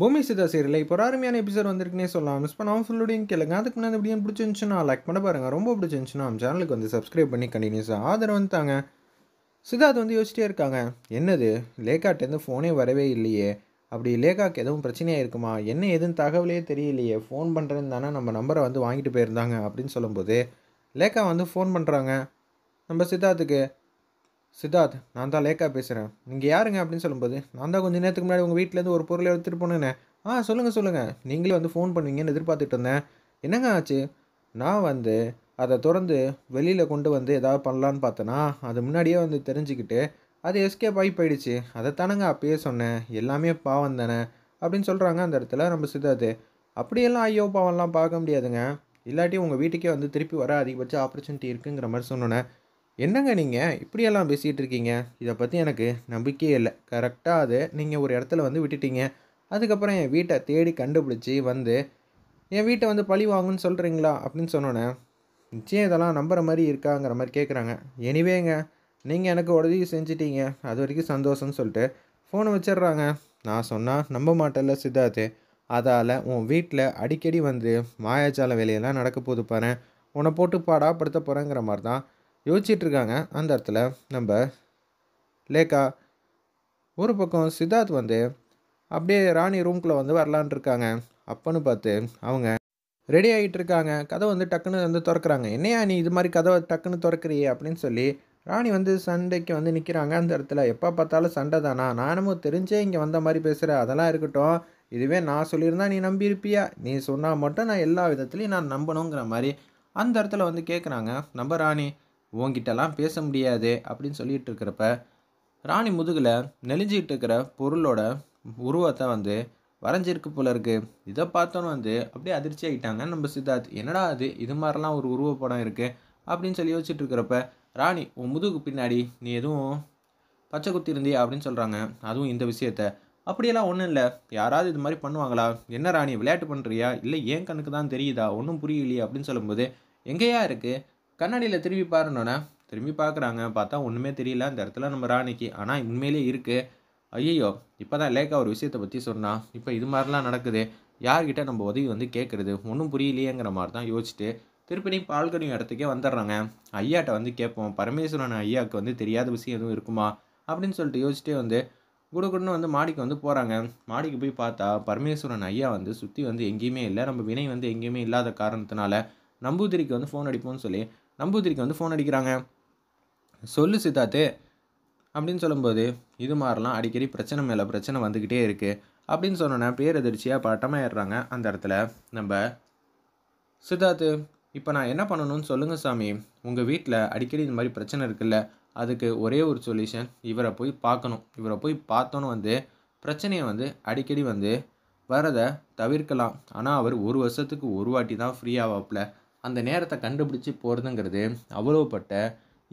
பூமி சிதா சீரியல் இப்போ ஒரு அருமையான எபிசோட் வந்திருக்குனே சொல்லலாம் மிஸ் பண்ணாமல் ஃபுல்லோடையும் கேளுங்க அதுக்கு முன்னாடி எப்படியும் பிடிச்சிருந்துச்சுன்னா லைக் பண்ண பாருங்கள் ரொம்ப பிடிச்சிருந்துச்சுன்னா நம்ம சேனலுக்கு வந்து சப்ஸ்கிரைப் பண்ணி கண்டினியூஸாக ஆதரவு வந்துட்டாங்க சித்தார்த் வந்து யோசிச்சிட்டே இருக்காங்க என்னது லேக்காட்டேருந்து ஃபோனே வரவே இல்லையே அப்படி லேகாக்கு எதுவும் பிரச்சனையாக இருக்குமா என்ன எதுன்னு தகவலே தெரியலையே ஃபோன் பண்ணுறேன்னு தானே நம்ம நம்பரை வந்து வாங்கிட்டு போயிருந்தாங்க அப்படின்னு சொல்லும்போது லேக்கா வந்து ஃபோன் பண்ணுறாங்க நம்ம சித்தார்த்துக்கு சித்தார்த் நான் தான் லேக்கா பேசுகிறேன் நீங்கள் யாருங்க அப்படின்னு சொல்லும்போது நான் தான் கொஞ்சம் நேரத்துக்கு முன்னாடி உங்கள் வீட்டிலேருந்து ஒரு பொருள் எடுத்துகிட்டு போனேன்னே ஆ சொல்லுங்கள் சொல்லுங்கள் நீங்களே வந்து ஃபோன் பண்ணுவீங்கன்னு எதிர்பார்த்துட்டு இருந்தேன் என்னங்க ஆச்சு நான் வந்து அதை திறந்து வெளியில் கொண்டு வந்து எதாவது பண்ணலான்னு பார்த்தேன்னா அது முன்னாடியே வந்து தெரிஞ்சுக்கிட்டு அது எஸ்கேப் ஆகி போயிடுச்சு அதைத்தானங்க அப்பயே சொன்னேன் எல்லாமே பாவம் தானே அப்படின்னு சொல்கிறாங்க அந்த இடத்துல நம்ம சித்தார்த்து அப்படியெல்லாம் ஐயோ பாவம்லாம் பார்க்க முடியாதுங்க இல்லாட்டி உங்கள் வீட்டுக்கே வந்து திருப்பி வர அதிகபட்ச ஆப்பர்ச்சுனிட்டி இருக்குங்கிற மாதிரி சொன்னோன்னே என்னங்க நீங்கள் இப்படியெல்லாம் பேசிகிட்டு இருக்கீங்க இதை பற்றி எனக்கு நம்பிக்கையே இல்லை கரெக்டாக அது நீங்கள் ஒரு இடத்துல வந்து விட்டுட்டீங்க அதுக்கப்புறம் என் வீட்டை தேடி கண்டுபிடிச்சி வந்து என் வீட்டை வந்து பழி வாங்கணும்னு சொல்கிறீங்களா அப்படின்னு சொன்னோன்னே நிச்சயம் இதெல்லாம் நம்புகிற மாதிரி இருக்காங்கிற மாதிரி கேட்குறாங்க எனிவேங்க நீங்கள் எனக்கு உதவி செஞ்சிட்டீங்க அது வரைக்கும் சந்தோஷம்னு சொல்லிட்டு ஃபோனை வச்சிடுறாங்க நான் சொன்னால் நம்ப மாட்டேன்ல சித்தார்த்து அதால் உன் வீட்டில் அடிக்கடி வந்து மாயாஜால வேலையெல்லாம் நடக்க போது பாரு உன்னை போட்டு பாடாக படுத்த போகிறேங்கிற மாதிரி தான் யோசிச்சிட்ருக்காங்க அந்த இடத்துல நம்ம லேக்கா ஒரு பக்கம் சித்தார்த் வந்து அப்படியே ராணி ரூம்குள்ளே வந்து வரலான் இருக்காங்க அப்பன்னு பார்த்து அவங்க ரெடி ஆகிட்டு இருக்காங்க கதை வந்து டக்குன்னு வந்து திறக்கிறாங்க என்னையா நீ இது மாதிரி கதவை டக்குன்னு திறக்கிறியே அப்படின்னு சொல்லி ராணி வந்து சண்டைக்கு வந்து நிற்கிறாங்க அந்த இடத்துல எப்போ பார்த்தாலும் சண்டை தானா நானும் தெரிஞ்சே இங்கே வந்த மாதிரி பேசுகிற அதெல்லாம் இருக்கட்டும் இதுவே நான் சொல்லியிருந்தா நீ நம்பியிருப்பியா நீ சொன்னால் மட்டும் நான் எல்லா விதத்துலையும் நான் நம்பணுங்கிற மாதிரி அந்த இடத்துல வந்து கேட்குறாங்க நம்ம ராணி உங்ககிட்டலாம் பேச முடியாது அப்படின்னு சொல்லிட்டு இருக்கிறப்ப ராணி முதுகில் நெளிஞ்சிக்கிட்டு இருக்கிற பொருளோட உருவத்தை வந்து வரைஞ்சிருக்கு போல இருக்கு இதை பார்த்தோன்னு வந்து அப்படியே அதிர்ச்சி ஆகிட்டாங்க நம்ம சித்தார்த் என்னடா அது இது மாதிரிலாம் ஒரு உருவப்படம் இருக்குது அப்படின்னு சொல்லி யோசிச்சுட்டு இருக்கிறப்ப ராணி உன் முதுகு பின்னாடி நீ எதுவும் பச்சை குத்தி இருந்தியா அப்படின்னு சொல்கிறாங்க அதுவும் இந்த விஷயத்த அப்படியெல்லாம் ஒன்றும் இல்லை யாராவது இது மாதிரி பண்ணுவாங்களா என்ன ராணி விளையாட்டு பண்ணுறியா இல்லை ஏன் கணக்கு தான் தெரியுதா ஒன்றும் புரியலையே அப்படின்னு சொல்லும்போது எங்கேயா இருக்குது கண்ணாடியில் திரும்பி பாருனோன்னே திரும்பி பார்க்குறாங்க பார்த்தா ஒன்றுமே தெரியல அந்த இடத்துல நம்ம ராணிக்கு ஆனால் உண்மையிலே இருக்குது ஐயோ இப்போ தான் லேக்கா ஒரு விஷயத்தை பற்றி சொன்னால் இப்போ இது மாதிரிலாம் நடக்குது யார்கிட்ட நம்ம உதவி வந்து கேட்குறது ஒன்றும் புரியலையேங்கிற மாதிரி தான் யோசிச்சுட்டு திருப்பி பால்கனி இடத்துக்கே வந்துடுறாங்க ஐயாட்ட வந்து கேட்போம் பரமேஸ்வரன் ஐயாவுக்கு வந்து தெரியாத விஷயம் எதுவும் இருக்குமா அப்படின்னு சொல்லிட்டு யோசிச்சுட்டே வந்து குடுகுடுன்னு வந்து மாடிக்கு வந்து போகிறாங்க மாடிக்கு போய் பார்த்தா பரமேஸ்வரன் ஐயா வந்து சுற்றி வந்து எங்கேயுமே இல்லை நம்ம வினை வந்து எங்கேயுமே இல்லாத காரணத்தினால நம்பூதிரிக்கு வந்து ஃபோன் அடிப்போம்னு சொல்லி நம்பூதிரிக்கு வந்து ஃபோன் அடிக்கிறாங்க சொல்லு சித்தாத்து அப்படின்னு சொல்லும்போது இது மாதிரிலாம் அடிக்கடி பிரச்சனை மேலே பிரச்சனை வந்துக்கிட்டே இருக்குது அப்படின்னு சொன்னோன்னே பேரதிர்ச்சியாக பட்டமாக ஏறுறாங்க அந்த இடத்துல நம்ம சித்தார்த்து இப்போ நான் என்ன பண்ணணும்னு சொல்லுங்கள் சாமி உங்கள் வீட்டில் அடிக்கடி இந்த மாதிரி பிரச்சனை இருக்குல்ல அதுக்கு ஒரே ஒரு சொல்யூஷன் இவரை போய் பார்க்கணும் இவரை போய் பார்த்தோன்னு வந்து பிரச்சனையை வந்து அடிக்கடி வந்து வரதை தவிர்க்கலாம் ஆனால் அவர் ஒரு வருஷத்துக்கு ஒரு வாட்டி தான் ஃப்ரீ ஆவாப்பில் அந்த நேரத்தை கண்டுபிடிச்சி போகிறதுங்கிறது அவ்வளோப்பட்ட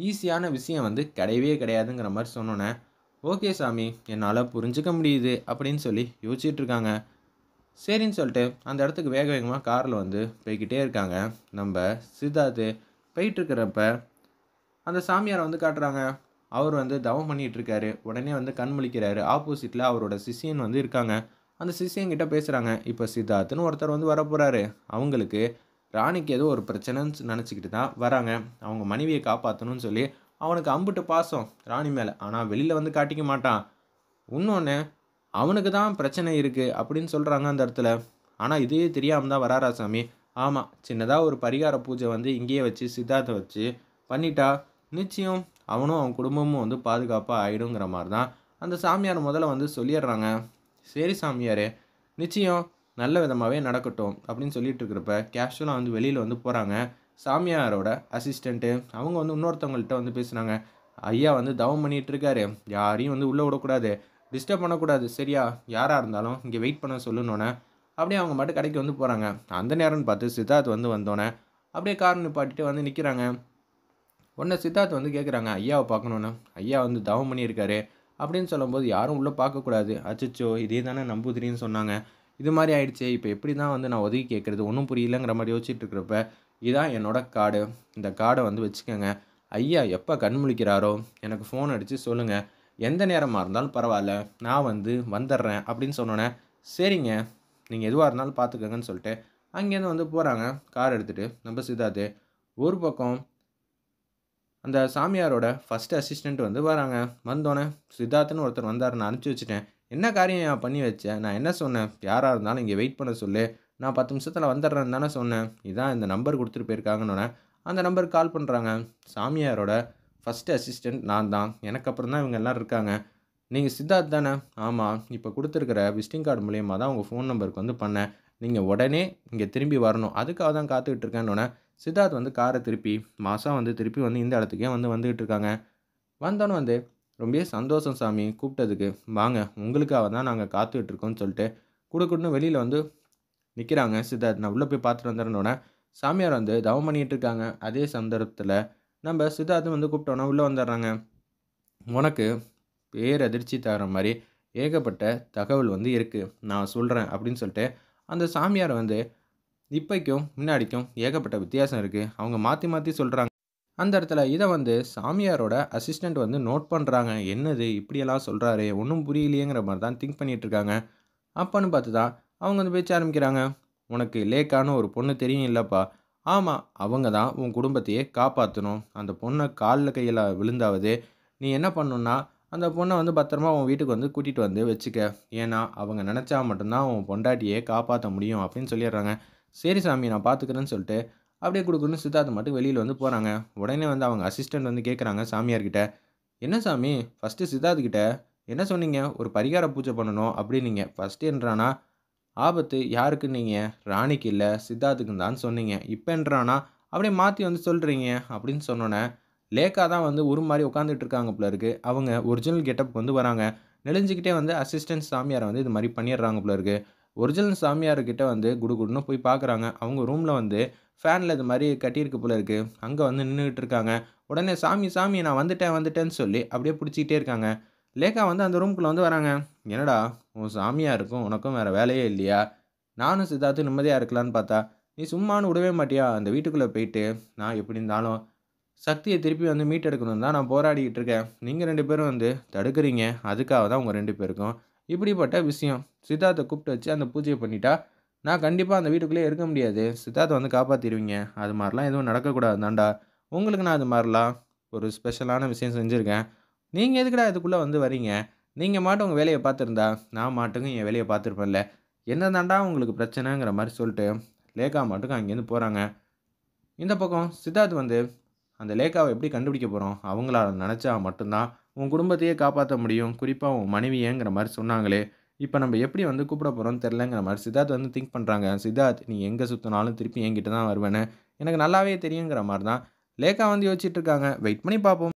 ஈஸியான விஷயம் வந்து கிடையவே கிடையாதுங்கிற மாதிரி சொன்னோன்னே ஓகே சாமி என்னால் புரிஞ்சிக்க முடியுது அப்படின்னு சொல்லி யோசிச்சிட்ருக்காங்க சரின்னு சொல்லிட்டு அந்த இடத்துக்கு வேக வேகமாக காரில் வந்து போய்கிட்டே இருக்காங்க நம்ம சித்தார்த்து போயிட்டுருக்கிறப்ப அந்த சாமியாரை வந்து காட்டுறாங்க அவர் வந்து தவம் பண்ணிகிட்ருக்காரு உடனே வந்து கண் முழிக்கிறாரு ஆப்போசிட்டில் அவரோட சிஷியன் வந்து இருக்காங்க அந்த சிஷியன்கிட்ட பேசுகிறாங்க இப்போ சித்தார்த்துன்னு ஒருத்தர் வந்து வரப்போகிறாரு அவங்களுக்கு ராணிக்கு ஏதோ ஒரு பிரச்சனைன்னு நினச்சிக்கிட்டு தான் வராங்க அவங்க மனைவியை காப்பாற்றணும்னு சொல்லி அவனுக்கு அம்புட்டு பாசம் ராணி மேலே ஆனால் வெளியில் வந்து காட்டிக்க மாட்டான் இன்னொன்று அவனுக்கு தான் பிரச்சனை இருக்குது அப்படின்னு சொல்கிறாங்க அந்த இடத்துல ஆனால் இதே தெரியாமல் தான் வராரா சாமி ஆமாம் சின்னதாக ஒரு பரிகார பூஜை வந்து இங்கேயே வச்சு சித்தார்த்தை வச்சு பண்ணிட்டா நிச்சயம் அவனும் அவன் குடும்பமும் வந்து பாதுகாப்பாக ஆகிடுங்கிற மாதிரி தான் அந்த சாமியார் முதல்ல வந்து சொல்லிடுறாங்க சரி சாமியாரே நிச்சயம் நல்ல விதமாகவே நடக்கட்டும் அப்படின்னு சொல்லிட்டு இருக்கிறப்ப கேஷுவலாக வந்து வெளியில் வந்து போகிறாங்க சாமியாரோட அசிஸ்டண்ட்டு அவங்க வந்து இன்னொருத்தவங்கள்ட்ட வந்து பேசுனாங்க ஐயா வந்து தவம் இருக்காரு யாரையும் வந்து உள்ளே விடக்கூடாது டிஸ்டர்ப் பண்ணக்கூடாது சரியா யாராக இருந்தாலும் இங்கே வெயிட் பண்ண சொல்லணுன்னே அப்படியே அவங்க மட்டும் கடைக்கு வந்து போகிறாங்க அந்த நேரம்னு பார்த்து சித்தார்த் வந்து வந்தோன்னே அப்படியே கார் நிப்பாட்டிட்டு வந்து நிற்கிறாங்க உடனே சித்தார்த் வந்து கேட்குறாங்க ஐயாவை பார்க்கணுன்னு ஐயா வந்து தவம் பண்ணியிருக்காரு அப்படின்னு சொல்லும்போது யாரும் உள்ளே பார்க்கக்கூடாது அச்சோ இதே தானே நம்பூதிரின்னு சொன்னாங்க இது மாதிரி ஆயிடுச்சு இப்போ எப்படி தான் வந்து நான் உதவி கேட்குறது ஒன்றும் புரியலங்கிற மாதிரி யோசிச்சுட்டு இருக்கிறப்ப இதான் என்னோடய கார்டு இந்த கார்டை வந்து வச்சுக்கோங்க ஐயா எப்போ கண் முழிக்கிறாரோ எனக்கு ஃபோன் அடித்து சொல்லுங்கள் எந்த நேரமாக இருந்தாலும் பரவாயில்ல நான் வந்து வந்துடுறேன் அப்படின்னு சொன்னோன்னே சரிங்க நீங்கள் எதுவாக இருந்தாலும் பார்த்துக்கோங்கன்னு சொல்லிட்டு அங்கேருந்து வந்து போகிறாங்க கார் எடுத்துகிட்டு நம்ம சித்தார்த்து ஒரு பக்கம் அந்த சாமியாரோட ஃபஸ்ட்டு அசிஸ்டண்ட் வந்து வராங்க வந்தோடனே சித்தார்த்துன்னு ஒருத்தர் வந்தார் நான் அனுப்பிச்சி வச்சுட்டேன் என்ன காரியம் நான் பண்ணி வச்சேன் நான் என்ன சொன்னேன் யாராக இருந்தாலும் இங்கே வெயிட் பண்ண சொல்லு நான் பத்து நிமிஷத்தில் வந்துடுறேன்னு தானே சொன்னேன் இதான் இந்த நம்பர் கொடுத்துட்டு போயிருக்காங்கன்னு அந்த நம்பருக்கு கால் பண்ணுறாங்க சாமியாரோட ஃபஸ்ட்டு அசிஸ்டண்ட் நான் தான் எனக்கு அப்புறம் தான் இவங்க எல்லோரும் இருக்காங்க நீங்கள் சித்தார்த் தானே ஆமாம் இப்போ கொடுத்துருக்குற விசிட்டிங் கார்டு மூலியமாக தான் உங்கள் ஃபோன் நம்பருக்கு வந்து பண்ணேன் நீங்கள் உடனே இங்கே திரும்பி வரணும் அதுக்காக தான் காத்துக்கிட்டு இருக்கேன்னு சித்தார்த் வந்து காரை திருப்பி மாதம் வந்து திருப்பி வந்து இந்த இடத்துக்கே வந்து வந்துக்கிட்டு இருக்காங்க வந்தோன்னு வந்து ரொம்ப சந்தோஷம் சாமி கூப்பிட்டதுக்கு வாங்க உங்களுக்காக தான் நாங்கள் காத்துட்ருக்கோம்னு சொல்லிட்டு கூட கூடன்னு வெளியில் வந்து நிற்கிறாங்க சித்தார்த் நான் உள்ளே போய் பார்த்துட்டு வந்துடனோடனே சாமியார் வந்து தவம் பண்ணிகிட்டு இருக்காங்க அதே சந்தர்ப்பத்தில் நம்ம சித்தார்த்து வந்து கூப்பிட்டோன்னா உள்ளே வந்துடுறாங்க உனக்கு பேரதிர்ச்சி தர மாதிரி ஏகப்பட்ட தகவல் வந்து இருக்குது நான் சொல்கிறேன் அப்படின்னு சொல்லிட்டு அந்த சாமியார் வந்து இப்போக்கும் முன்னாடிக்கும் ஏகப்பட்ட வித்தியாசம் இருக்குது அவங்க மாற்றி மாற்றி சொல்கிறாங்க அந்த இடத்துல இதை வந்து சாமியாரோட அசிஸ்டண்ட் வந்து நோட் பண்ணுறாங்க என்னது இப்படியெல்லாம் சொல்கிறாரு ஒன்றும் புரியலையேங்கிற மாதிரி தான் திங்க் பண்ணிகிட்ருக்காங்க அப்போன்னு பார்த்து தான் அவங்க வந்து பேச்ச ஆரம்பிக்கிறாங்க உனக்கு லேக்கான ஒரு பொண்ணு தெரியும் இல்லைப்பா ஆமாம் அவங்க தான் உன் குடும்பத்தையே காப்பாற்றணும் அந்த பொண்ணை காலில் கையில் விழுந்தாவது நீ என்ன பண்ணணுன்னா அந்த பொண்ணை வந்து பத்திரமா உன் வீட்டுக்கு வந்து கூட்டிகிட்டு வந்து வச்சுக்க ஏன்னா அவங்க நினச்சா மட்டும்தான் உன் பொண்டாட்டியே காப்பாற்ற முடியும் அப்படின்னு சொல்லிடுறாங்க சரி சாமி நான் பார்த்துக்கிறேன்னு சொல்லிட்டு அப்படியே கொடுக்குன்னு சித்தார்த்த மட்டும் வெளியில் வந்து போகிறாங்க உடனே வந்து அவங்க அசிஸ்டண்ட் வந்து கேட்குறாங்க சாமியார்கிட்ட என்ன சாமி ஃபஸ்ட்டு கிட்டே என்ன சொன்னீங்க ஒரு பரிகார பூஜை பண்ணணும் அப்படின்னீங்க ஃபஸ்ட்டு என்றானா ஆபத்து யாருக்கு நீங்கள் ராணிக்கு இல்லை சித்தார்த்துக்கு தான் சொன்னீங்க இப்போ என்றானா அப்படியே மாற்றி வந்து சொல்கிறீங்க அப்படின்னு சொன்னோன்னே லேக்கா தான் வந்து ஒரு மாதிரி உட்காந்துட்டு இருக்காங்க போல இருக்கு அவங்க ஒரிஜினல் கெட்டப்புக்கு வந்து வராங்க நெளிஞ்சிக்கிட்டே வந்து அசிஸ்டன்ட் சாமியாரை வந்து இது மாதிரி பண்ணிடுறாங்க போல இருக்கு ஒரிஜினல் சாமியார்கிட்ட வந்து குடுகுடுன்னு போய் பார்க்குறாங்க அவங்க ரூமில் வந்து ஃபேனில் இது மாதிரி கட்டியிருக்கு போல இருக்குது அங்கே வந்து நின்றுக்கிட்டு இருக்காங்க உடனே சாமி சாமி நான் வந்துட்டேன் வந்துட்டேன்னு சொல்லி அப்படியே பிடிச்சிக்கிட்டே இருக்காங்க லேகா வந்து அந்த ரூம்குள்ளே வந்து வராங்க என்னடா உன் சாமியாக இருக்கும் உனக்கும் வேறு வேலையே இல்லையா நானும் சித்தார்த்து நிம்மதியாக இருக்கலான்னு பார்த்தா நீ சும்மானு விடவே மாட்டியா அந்த வீட்டுக்குள்ளே போயிட்டு நான் எப்படி இருந்தாலும் சக்தியை திருப்பி வந்து மீட் எடுக்கணும் தான் நான் போராடிக்கிட்டு இருக்கேன் நீங்கள் ரெண்டு பேரும் வந்து தடுக்கிறீங்க அதுக்காக தான் உங்கள் ரெண்டு பேருக்கும் இப்படிப்பட்ட விஷயம் சித்தார்த்தை கூப்பிட்டு வச்சு அந்த பூஜையை பண்ணிட்டா நான் கண்டிப்பாக அந்த வீட்டுக்குள்ளேயே இருக்க முடியாது சித்தார்த்தை வந்து காப்பாற்றிடுவீங்க அது மாதிரிலாம் எதுவும் நடக்கக்கூடாது தாண்டா உங்களுக்கு நான் அது மாதிரிலாம் ஒரு ஸ்பெஷலான விஷயம் செஞ்சுருக்கேன் நீங்கள் எதுக்குடா இதுக்குள்ளே வந்து வரீங்க நீங்கள் மாட்டும் உங்கள் வேலையை பார்த்துருந்தா நான் மாட்டுக்கும் என் வேலையை பார்த்துருப்பேன்ல என்ன தாண்டா உங்களுக்கு பிரச்சனைங்கிற மாதிரி சொல்லிட்டு லேகா மாட்டுக்கும் அங்கேருந்து போகிறாங்க இந்த பக்கம் சித்தார்த் வந்து அந்த லேகாவை எப்படி கண்டுபிடிக்க போகிறோம் அவங்களால நினச்சா மட்டும்தான் உன் குடும்பத்தையே காப்பாற்ற முடியும் குறிப்பாக உன் மனைவியேங்கிற மாதிரி சொன்னாங்களே இப்போ நம்ம எப்படி வந்து கூப்பிட போகிறோம்னு தெரிலங்கிற மாதிரி சித்தார்த் வந்து திங்க் பண்ணுறாங்க சித்தார்த் நீ எங்கே சுற்றினாலும் திருப்பி என்கிட்ட தான் வருவேன்னு எனக்கு நல்லாவே தெரியுங்கிற மாதிரி தான் லேக்கா வந்து யோசிச்சுட்டு இருக்காங்க வெயிட் பண்ணி பார்ப்போம்